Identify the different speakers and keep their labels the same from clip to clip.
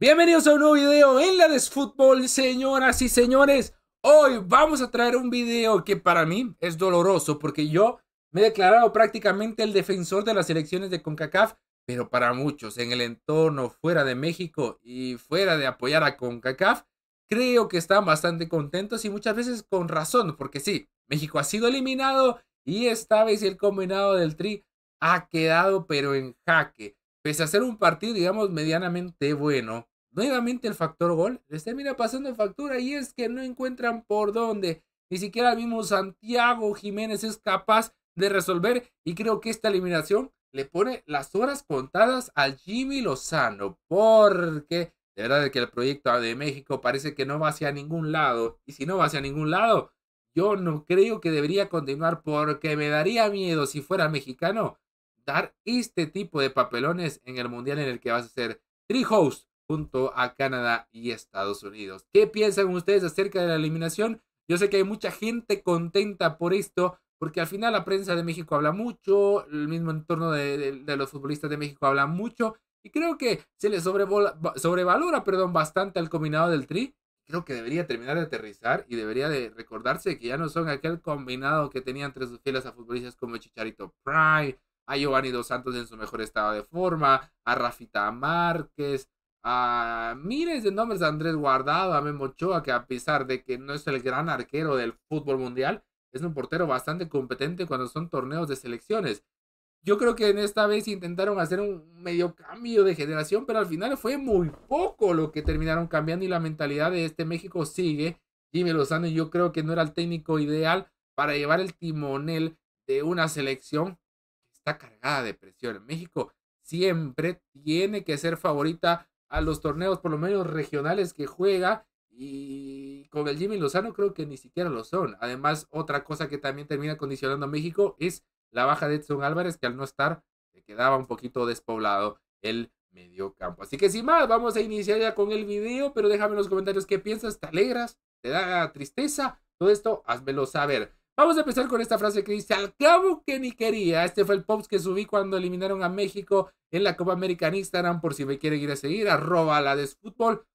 Speaker 1: Bienvenidos a un nuevo video en la Desfútbol, señoras y señores. Hoy vamos a traer un video que para mí es doloroso porque yo me he declarado prácticamente el defensor de las elecciones de CONCACAF, pero para muchos en el entorno fuera de México y fuera de apoyar a CONCACAF, creo que están bastante contentos y muchas veces con razón, porque sí, México ha sido eliminado y esta vez el combinado del Tri ha quedado pero en jaque pese a ser un partido, digamos, medianamente bueno, nuevamente el factor gol les termina pasando factura y es que no encuentran por dónde. Ni siquiera vimos Santiago Jiménez es capaz de resolver y creo que esta eliminación le pone las horas contadas al Jimmy Lozano porque de verdad que el proyecto de México parece que no va hacia ningún lado y si no va hacia ningún lado yo no creo que debería continuar porque me daría miedo si fuera mexicano este tipo de papelones en el mundial en el que vas a ser three junto a Canadá y Estados Unidos. ¿Qué piensan ustedes acerca de la eliminación? Yo sé que hay mucha gente contenta por esto, porque al final la prensa de México habla mucho, el mismo entorno de, los futbolistas de México habla mucho, y creo que se le sobrevalora perdón, bastante al combinado del Tri. Creo que debería terminar de aterrizar y debería de recordarse que ya no son aquel combinado que tenían tres sus filas a futbolistas como Chicharito Pride, a Giovanni Dos Santos en su mejor estado de forma, a Rafita Márquez, a miles de nombres Andrés Guardado, a Memo Ochoa, que a pesar de que no es el gran arquero del fútbol mundial, es un portero bastante competente cuando son torneos de selecciones. Yo creo que en esta vez intentaron hacer un medio cambio de generación, pero al final fue muy poco lo que terminaron cambiando y la mentalidad de este México sigue. Jimmy Lozano yo creo que no era el técnico ideal para llevar el timonel de una selección cargada de presión. México siempre tiene que ser favorita a los torneos, por lo menos regionales que juega. Y con el Jimmy Lozano creo que ni siquiera lo son. Además, otra cosa que también termina condicionando a México es la baja de Edson Álvarez, que al no estar quedaba un poquito despoblado el medio campo. Así que sin más, vamos a iniciar ya con el video, pero déjame en los comentarios qué piensas, te alegras, te da tristeza, todo esto házmelo saber. Vamos a empezar con esta frase que dice, al cabo que ni quería. Este fue el post que subí cuando eliminaron a México en la Copa América en Instagram, por si me quieren ir a seguir, arroba la de desfútbol.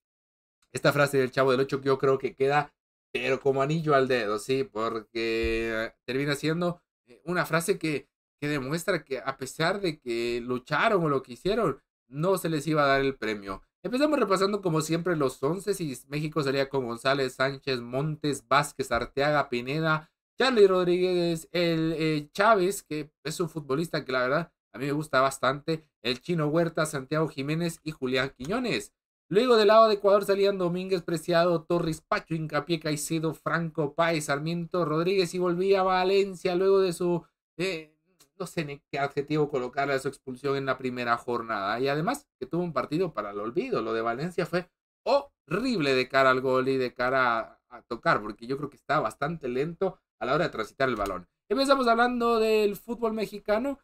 Speaker 1: Esta frase del Chavo del 8 que yo creo que queda, pero como anillo al dedo, sí, porque eh, termina siendo eh, una frase que, que demuestra que a pesar de que lucharon o lo que hicieron, no se les iba a dar el premio. Empezamos repasando como siempre los 11 y México salía con González, Sánchez, Montes, Vázquez, Arteaga, Pineda, Charlie Rodríguez, el eh, Chávez, que es un futbolista que la verdad a mí me gusta bastante, el Chino Huerta, Santiago Jiménez y Julián Quiñones. Luego del lado de Ecuador salían Domínguez, Preciado, Torres, Pacho, Incapié, Caicedo, Franco, Páez, Sarmiento, Rodríguez y volvía a Valencia luego de su, eh, no sé qué adjetivo colocarle a su expulsión en la primera jornada. Y además que tuvo un partido para el olvido. Lo de Valencia fue horrible de cara al gol y de cara a, a tocar, porque yo creo que está bastante lento a la hora de transitar el balón. Empezamos pues, hablando del fútbol mexicano,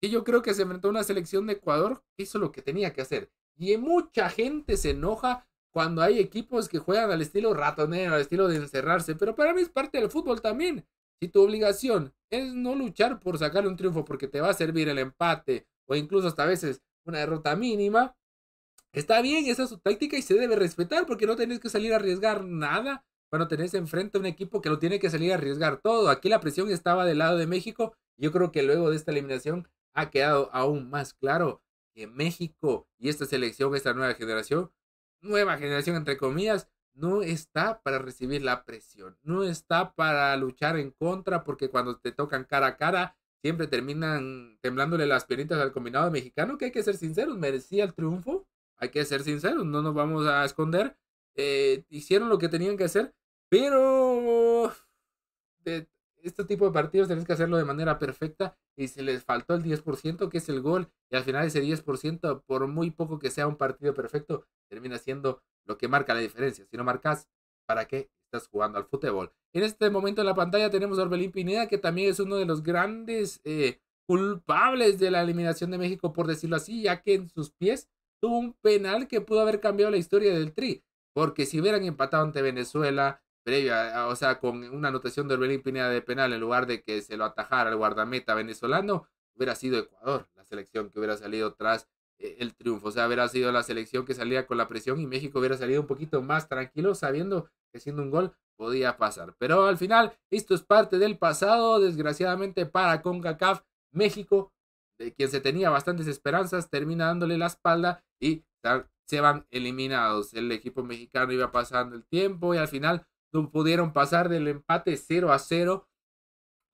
Speaker 1: y yo creo que se enfrentó una selección de Ecuador que hizo lo que tenía que hacer. Y mucha gente se enoja cuando hay equipos que juegan al estilo ratonero, al estilo de encerrarse, pero para mí es parte del fútbol también. Si tu obligación es no luchar por sacar un triunfo porque te va a servir el empate o incluso hasta veces una derrota mínima, está bien, esa es su táctica y se debe respetar porque no tenés que salir a arriesgar nada cuando tenés enfrente un equipo que lo tiene que salir a arriesgar todo. Aquí la presión estaba del lado de México. Yo creo que luego de esta eliminación ha quedado aún más claro que México y esta selección, esta nueva generación, nueva generación entre comillas, no está para recibir la presión, no está para luchar en contra, porque cuando te tocan cara a cara, siempre terminan temblándole las piernitas al combinado mexicano, que hay que ser sinceros, merecía el triunfo, hay que ser sinceros, no nos vamos a esconder, eh, hicieron lo que tenían que hacer, pero este tipo de partidos tenés que hacerlo de manera perfecta y se les faltó el 10%, que es el gol, y al final ese 10%, por muy poco que sea un partido perfecto, termina siendo lo que marca la diferencia. Si no marcas, ¿para qué estás jugando al fútbol? En este momento en la pantalla tenemos a Orbelín Pineda, que también es uno de los grandes eh, culpables de la eliminación de México, por decirlo así, ya que en sus pies tuvo un penal que pudo haber cambiado la historia del Tri. Porque si hubieran empatado ante Venezuela, previa, o sea, con una anotación del Orbelín Pineda de penal, en lugar de que se lo atajara el guardameta venezolano, hubiera sido Ecuador la selección que hubiera salido tras eh, el triunfo. O sea, hubiera sido la selección que salía con la presión y México hubiera salido un poquito más tranquilo, sabiendo que siendo un gol podía pasar. Pero al final, esto es parte del pasado. Desgraciadamente para CONCACAF, México, de quien se tenía bastantes esperanzas, termina dándole la espalda y se van eliminados. El equipo mexicano iba pasando el tiempo y al final no pudieron pasar del empate 0 a 0,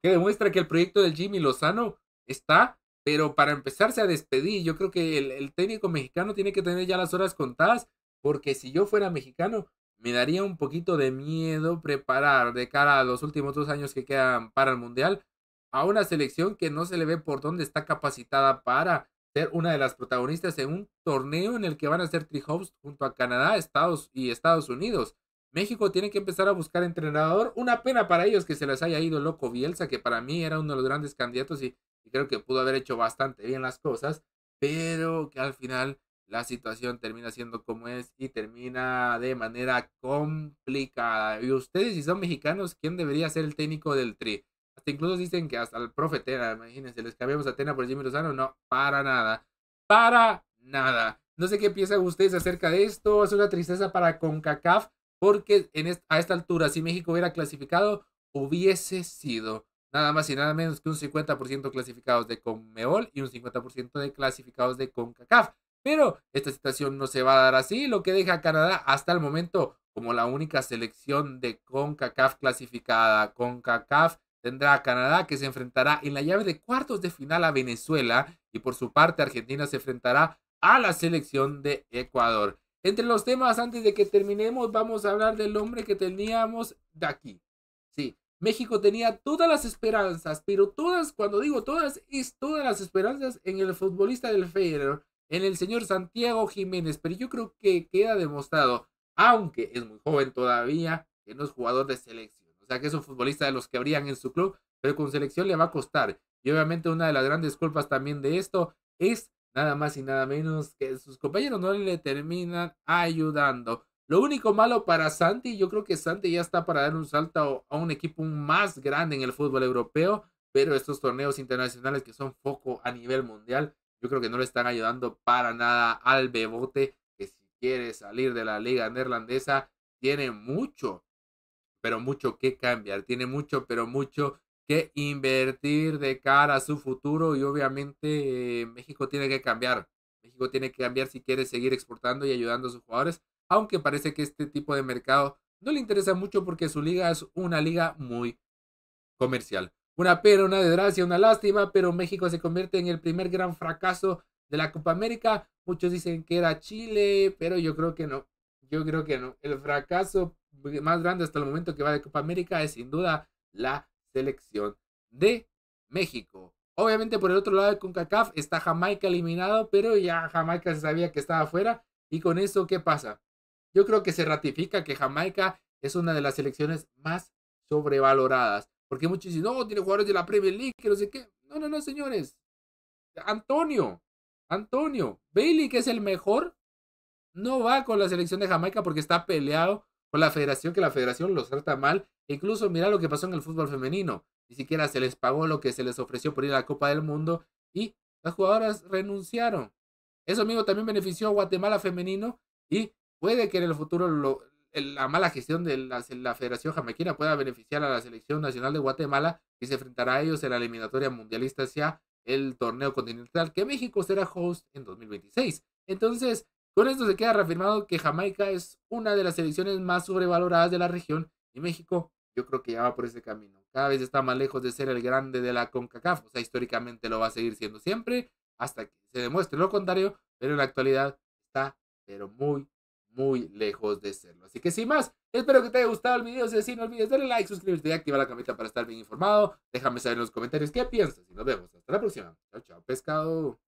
Speaker 1: que demuestra que el proyecto del Jimmy Lozano está, pero para empezarse a despedir, yo creo que el, el técnico mexicano tiene que tener ya las horas contadas, porque si yo fuera mexicano, me daría un poquito de miedo preparar de cara a los últimos dos años que quedan para el Mundial a una selección que no se le ve por dónde está capacitada para ser una de las protagonistas en un torneo en el que van a ser tri junto a Canadá Estados y Estados Unidos. México tiene que empezar a buscar entrenador. Una pena para ellos que se les haya ido loco Bielsa, que para mí era uno de los grandes candidatos y creo que pudo haber hecho bastante bien las cosas, pero que al final la situación termina siendo como es y termina de manera complicada. Y ustedes, si son mexicanos, ¿quién debería ser el técnico del Tri? incluso dicen que hasta el profe Tena, imagínense, les cambiamos a Tena por Jimmy Lozano. No, para nada. Para nada. No sé qué piensan ustedes acerca de esto. Es una tristeza para CONCACAF porque a esta altura, si México hubiera clasificado, hubiese sido nada más y nada menos que un 50% clasificados de CONMEOL y un 50% de clasificados de CONCACAF. Pero esta situación no se va a dar así, lo que deja a Canadá hasta el momento como la única selección de CONCACAF clasificada. CONCACAF tendrá Canadá que se enfrentará en la llave de cuartos de final a Venezuela y por su parte Argentina se enfrentará a la selección de Ecuador. Entre los temas, antes de que terminemos, vamos a hablar del hombre que teníamos de aquí. Sí, México tenía todas las esperanzas, pero todas, cuando digo todas, es todas las esperanzas en el futbolista del FEDER, en el señor Santiago Jiménez, pero yo creo que queda demostrado, aunque es muy joven todavía, que no es jugador de selección sea que es un futbolista de los que habrían en su club, pero con selección le va a costar. Y obviamente una de las grandes culpas también de esto es nada más y nada menos que sus compañeros no le terminan ayudando. Lo único malo para Santi, yo creo que Santi ya está para dar un salto a un equipo más grande en el fútbol europeo, pero estos torneos internacionales que son foco a nivel mundial, yo creo que no le están ayudando para nada al Bebote, que si quiere salir de la liga neerlandesa, tiene mucho, pero mucho que cambiar, tiene mucho, pero mucho que invertir de cara a su futuro y obviamente eh, México tiene que cambiar. México tiene que cambiar si quiere seguir exportando y ayudando a sus jugadores, aunque parece que este tipo de mercado no le interesa mucho porque su liga es una liga muy comercial. Una pena, una desgracia, una lástima, pero México se convierte en el primer gran fracaso de la Copa América. Muchos dicen que era Chile, pero yo creo que no. Yo creo que no. El fracaso más grande hasta el momento que va de Copa América es sin duda la selección de México. Obviamente por el otro lado de CONCACAF está Jamaica eliminado, pero ya Jamaica se sabía que estaba afuera. ¿Y con eso qué pasa? Yo creo que se ratifica que Jamaica es una de las selecciones más sobrevaloradas. Porque muchos dicen, no, tiene jugadores de la Premier League, que no sé qué. No, no, no, señores. Antonio, Antonio, Bailey, que es el mejor, no va con la selección de Jamaica porque está peleado con la federación, que la federación los trata mal. E incluso mira lo que pasó en el fútbol femenino. Ni siquiera se les pagó lo que se les ofreció por ir a la Copa del Mundo y las jugadoras renunciaron. Eso amigo también benefició a Guatemala femenino y puede que en el futuro la mala gestión de la, la, Federación Jamaquina pueda beneficiar a la selección nacional de Guatemala y se enfrentará a ellos en la eliminatoria mundialista hacia el torneo continental que México será host en 2026. Entonces, con esto se queda reafirmado que Jamaica es una de las selecciones más sobrevaloradas de la región y México yo creo que ya va por ese camino. Cada vez está más lejos de ser el grande de la CONCACAF, o sea, históricamente lo va a seguir siendo siempre hasta que se demuestre lo contrario, pero en la actualidad está pero muy, muy lejos de serlo. Así que sin más, espero que te haya gustado el video. Si así, no olvides darle like, suscribirte y activar la campanita para estar bien informado. Déjame saber en los comentarios qué piensas y nos vemos. Hasta la próxima. Chao, chao, pescado.